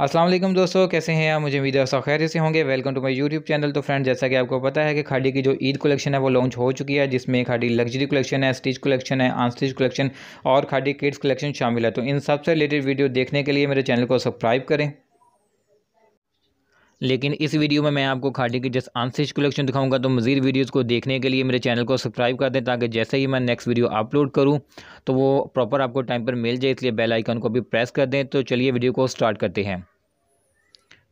असलम दोस्तों कैसे हैं आप मुझे वीडियो है खैर से होंगे welcome to my YouTube channel तो फ्रेंड जैसा कि आपको पता है कि खाड़ी की जो ईद कलेक्शन है वो लॉन्च हो चुकी है जिसमें खाड़ी लग्जरी कलेक्शन है स्टिच कलेक्शन है अनस्टिच कलेक्शन और खाड़ी किड्स कलेक्शन शामिल है तो इन सबसे रिलेटेड वीडियो देखने के लिए मेरे चैनल को सब्सक्राइब करें लेकिन इस वीडियो में मैं आपको खाटी की जस्ट आंसिश कलेक्शन दिखाऊंगा तो मज़ीद वीडियोज़ को देखने के लिए मेरे चैनल को सब्सक्राइब कर दें ताकि जैसे ही मैं नेक्स्ट वीडियो अपलोड करूँ तो वो प्रॉपर आपको टाइम पर मिल जाए इसलिए बेल आइकन को भी प्रेस कर दें तो चलिए वीडियो को स्टार्ट करते हैं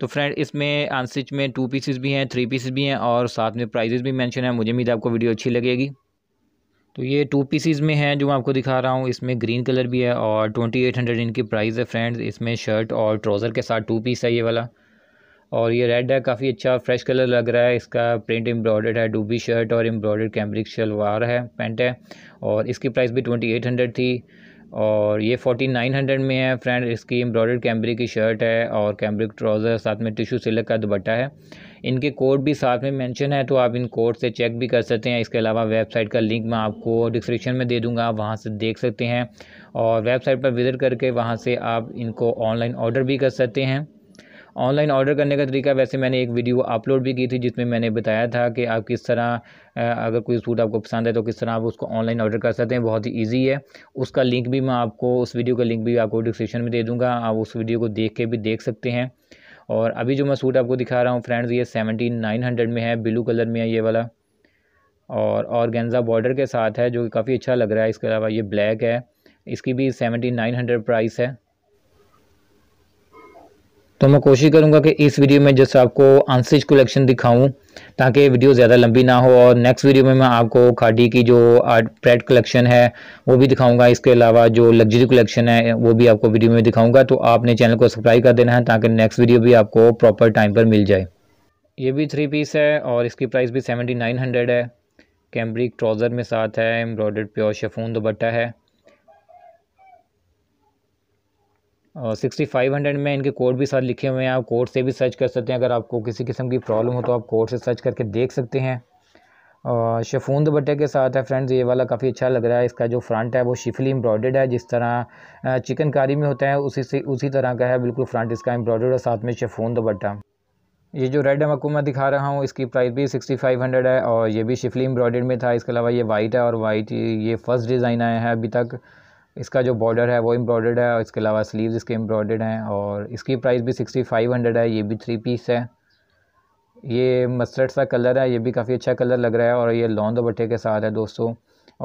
तो फ्रेंड इसमें आंसिच में टू पीसेस भी हैं थ्री पीसेस भी हैं और साथ में प्राइजेज भी मेंशन है मुझे उम्मीद आपको वीडियो अच्छी लगेगी तो ये टू पीसीज में हैं जो मैं आपको दिखा रहा हूँ इसमें ग्रीन कलर भी है और ट्वेंटी एट हंड्रेड इनकी प्राइस है फ्रेंड्स इसमें शर्ट और ट्राउज़र के साथ टू पीस है ये वाला और ये रेड है काफ़ी अच्छा फ्रेश कलर लग रहा है इसका प्रिंट एम्ब्रॉयड है डूबी शर्ट और एम्ब्रॉयड कैम्ब्रिक शलवार है पेंट है और इसकी प्राइस भी ट्वेंटी एट हंड्रेड थी और ये फोर्टी नाइन हंड्रेड में है फ्रेंड इसकी एम्ब्रॉयड कैम्ब्रिक की शर्ट है और कैम्ब्रिक ट्राउज़र साथ में टिशू सिलक का दुपट्टा है इनके कोड भी साथ में मैंशन है तो आप इन कोड से चेक भी कर सकते हैं इसके अलावा वेबसाइट का लिंक मैं आपको डिस्क्रिप्शन में दे दूँगा आप वहाँ से देख सकते हैं और वेबसाइट पर विज़िट करके वहाँ से आप इनको ऑनलाइन ऑर्डर भी कर सकते हैं ऑनलाइन ऑर्डर करने का तरीका वैसे मैंने एक वीडियो अपलोड भी की थी जिसमें मैंने बताया था कि आप किस तरह अगर कोई सूट आपको पसंद है तो किस तरह आप उसको ऑनलाइन ऑर्डर कर सकते हैं बहुत ही ईजी है उसका लिंक भी मैं आपको उस वीडियो का लिंक भी आपको डिस्क्रिप्शन में दे दूँगा आप उस वीडियो को देख के भी देख सकते हैं और अभी जो मैं सूट आपको दिखा रहा हूँ फ्रेंड्स ये सेवनटीन नाइन हंड्रेड में है ब्लू कलर में है ये वाला और ऑर्गेन्जा बॉर्डर के साथ है जो काफ़ी अच्छा लग रहा है इसके अलावा ये ब्लैक है इसकी भी सेवनटीन नाइन हंड्रेड प्राइस है तो मैं कोशिश करूँगा कि इस वीडियो में जैसे आपको आंसर्स कलेक्शन दिखाऊं ताकि वीडियो ज़्यादा लंबी ना हो और नेक्स्ट वीडियो में मैं आपको खाडी की जो आर्ट प्रेड कलेक्शन है वो भी दिखाऊंगा इसके अलावा जो लग्जरी कलेक्शन है वो भी आपको वीडियो में दिखाऊंगा तो आपने चैनल को सब्सक्राइब कर देना है ताकि नेक्स्ट वीडियो भी आपको प्रॉपर टाइम पर मिल जाए ये भी थ्री पीस है और इसकी प्राइस भी सेवेंटी नाइन हंड्रेड है कैम्ब्रिक ट्राउज़र में साथ है एम्ब्रॉयड प्योर शफून दुपट्टा है सिक्सटी फाइव हंड्रेड में इनके कोड भी साथ लिखे हुए हैं आप कोड से भी सर्च कर सकते हैं अगर आपको किसी किस्म की प्रॉब्लम हो तो आप कोड से सर्च करके देख सकते हैं शफून दुपट्टे के साथ है फ्रेंड्स ये वाला काफ़ी अच्छा लग रहा है इसका जो फ्रंट है वो शिफली एम्ब्रॉयडर्ड है जिस तरह चिकनकारी में होता है उसी से उसी तरह का है बिल्कुल फ्रंट इसका एम्ब्रॉयडर्ड और साथ में शफून दुपट्टा ये जो रेड हमको मैं दिखा रहा हूँ इसकी प्राइस भी सिक्सटी फाइव हंड्रेड है और ये भी शिफली एम्ब्रॉयडर्ड में था इसके अलावा ये वाइट है और वाइट ये फर्स्ट डिज़ाइन आया है अभी तक इसका जो बॉर्डर है वो एम्ब्रॉयडर्ड है और इसके अलावा स्लीव्स इसके एम्ब्रॉयडर्ड हैं और इसकी प्राइस भी सिक्सटी फाइव हंड्रेड है ये भी थ्री पीस है ये मस्टर्ड सा कलर है ये भी काफ़ी अच्छा कलर लग रहा है और ये लॉन् दोपट्टे के साथ है दोस्तों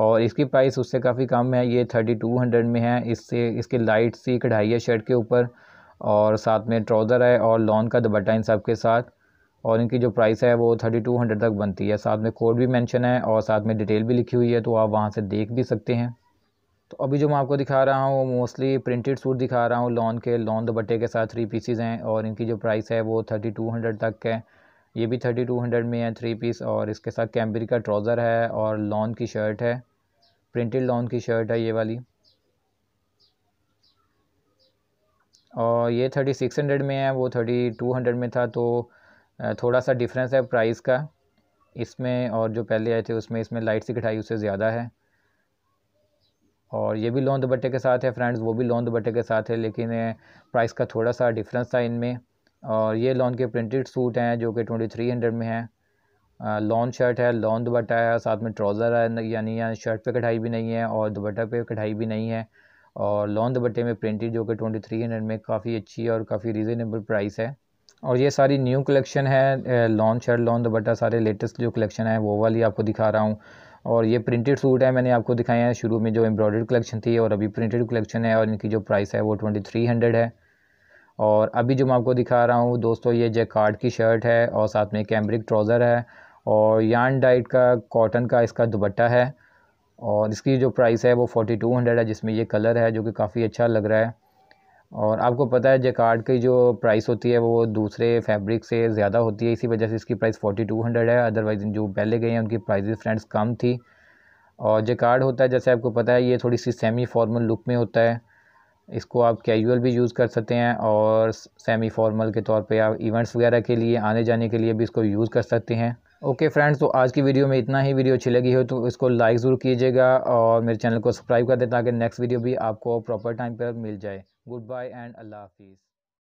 और इसकी प्राइस उससे काफ़ी कम है ये थर्टी टू हंड्रेड में है इससे इसकी लाइट सी कढ़ाई है शर्ट के ऊपर और साथ में ट्राउज़र है और लॉन् का दुपट्टा इन सब के साथ और इनकी जो प्राइस है वो थर्टी टू हंड्रेड तक बनती है साथ में कोड भी मेंशन है और साथ में डिटेल भी लिखी हुई है तो आप वहाँ से देख भी सकते हैं तो अभी जो मैं आपको दिखा रहा हूँ वो मोस्टली प्रिंटेड सूट दिखा रहा हूँ लॉन के लॉन दुपट्टे के साथ थ्री पीसीज हैं और इनकी जो प्राइस है वो थर्टी टू हंड्रेड तक है ये भी थर्टी टू हंड्रेड में है थ्री पीस और इसके साथ कैम्बरी का ट्राउज़र है और लॉन की शर्ट है प्रिंटेड लॉन की शर्ट है ये वाली और ये थर्टी सिक्स हंड्रेड में है वो थर्टी टू हंड्रेड में था तो थोड़ा सा डिफरेंस है प्राइस का इसमें और जो पहले आए थे उसमें इसमें लाइट सी कटाई उससे ज़्यादा है और ये भी लोन दुपट्टे के साथ है फ्रेंड्स वो भी लोन दुपट्टे के साथ है लेकिन प्राइस का थोड़ा सा डिफरेंस था इनमें और ये लॉन् के प्रिंटेड सूट हैं जो कि ट्वेंटी थ्री हंड्रेड में है लॉन शर्ट है लॉन दुपट्टा है साथ में ट्राउज़र है यानी यहाँ शर्ट पे कढ़ाई भी नहीं है और दुपट्टा पे कढ़ाई भी नहीं है और लॉन दुपट्टे में प्रिंटेड जो कि ट्वेंटी थ्री हंड्रेड में काफ़ी अच्छी और काफ़ी रीज़नेबल प्राइस है और ये सारी न्यू कलेक्शन है लॉन शर्ट लॉन दुपट्टा सारे लेटेस्ट जो कलेक्शन है वो वाली आपको दिखा रहा हूँ और ये प्रिंटेड सूट है मैंने आपको दिखाया है शुरू में जो एम्ब्रॉयड कलेक्शन थी और अभी प्रिंटेड कलेक्शन है और इनकी जो प्राइस है वो ट्वेंटी थ्री हंड्रेड है और अभी जो मैं आपको दिखा रहा हूँ दोस्तों ये जैकार्ड की शर्ट है और साथ में कैम्ब्रिक ट्राउज़र है और यान डाइट का कॉटन का इसका दुबट्टा है और इसकी जो प्राइस है वो फोर्टी टू हंड्रेड है जिसमें ये कलर है जो कि काफ़ी अच्छा लग रहा है और आपको पता है जकार्ड की जो प्राइस होती है वो दूसरे फैब्रिक से ज़्यादा होती है इसी वजह से इसकी प्राइस फोर्टी टू हंड्रेड है अदरवाइज जो पहले गए हैं उनकी प्राइजेज फ्रेंड्स कम थी और जकार्ड होता है जैसे आपको पता है ये थोड़ी सी सेमी फॉर्मल लुक में होता है इसको आप कैजुअल भी यूज़ कर सकते हैं और सेमी फॉर्मल के तौर पर आप इवेंट्स वगैरह के लिए आने जाने के लिए भी इसको यूज़ कर सकते हैं ओके फ्रेंड्स तो आज की वीडियो में इतना ही वीडियो अच्छी लगी हो तो इसको लाइक ज़रूर कीजिएगा और मेरे चैनल को सब्सक्राइब कर दें ताकि नेक्स्ट वीडियो भी आपको प्रॉपर टाइम पर मिल जाए Goodbye and Allah Hafiz.